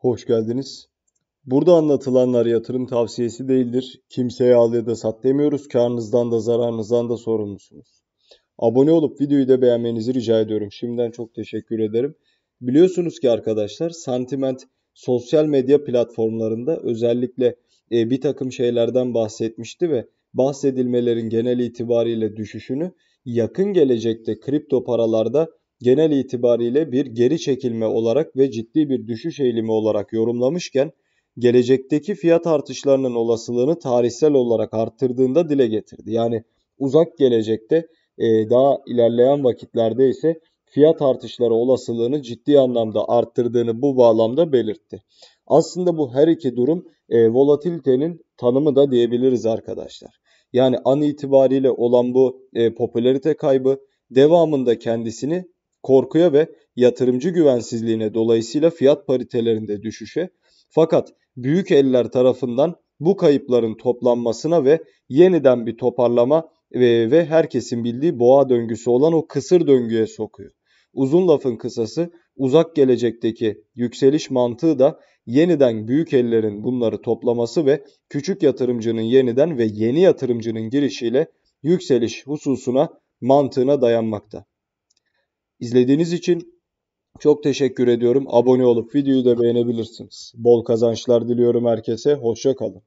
Hoş geldiniz. Burada anlatılanlar yatırım tavsiyesi değildir. Kimseye al ya da sat demiyoruz. Karnınızdan da zararınızdan da sorumlusunuz. Abone olup videoyu da beğenmenizi rica ediyorum. Şimdiden çok teşekkür ederim. Biliyorsunuz ki arkadaşlar Sentiment sosyal medya platformlarında özellikle e, bir takım şeylerden bahsetmişti ve bahsedilmelerin genel itibariyle düşüşünü yakın gelecekte kripto paralarda genel itibariyle bir geri çekilme olarak ve ciddi bir düşüş eğilimi olarak yorumlamışken gelecekteki fiyat artışlarının olasılığını tarihsel olarak arttırdığında dile getirdi. Yani uzak gelecekte e, daha ilerleyen vakitlerde ise fiyat artışları olasılığını ciddi anlamda arttırdığını bu bağlamda belirtti. Aslında bu her iki durum e, volatilitenin tanımı da diyebiliriz arkadaşlar. Yani an itibariyle olan bu e, popülarite kaybı devamında kendisini korkuya ve yatırımcı güvensizliğine dolayısıyla fiyat paritelerinde düşüşe fakat büyük eller tarafından bu kayıpların toplanmasına ve yeniden bir toparlama ve, ve herkesin bildiği boğa döngüsü olan o kısır döngüye sokuyor. Uzun lafın kısası uzak gelecekteki yükseliş mantığı da yeniden büyük ellerin bunları toplaması ve küçük yatırımcının yeniden ve yeni yatırımcının girişiyle yükseliş hususuna mantığına dayanmakta. İzlediğiniz için çok teşekkür ediyorum. Abone olup videoyu da beğenebilirsiniz. Bol kazançlar diliyorum herkese. Hoşça kalın.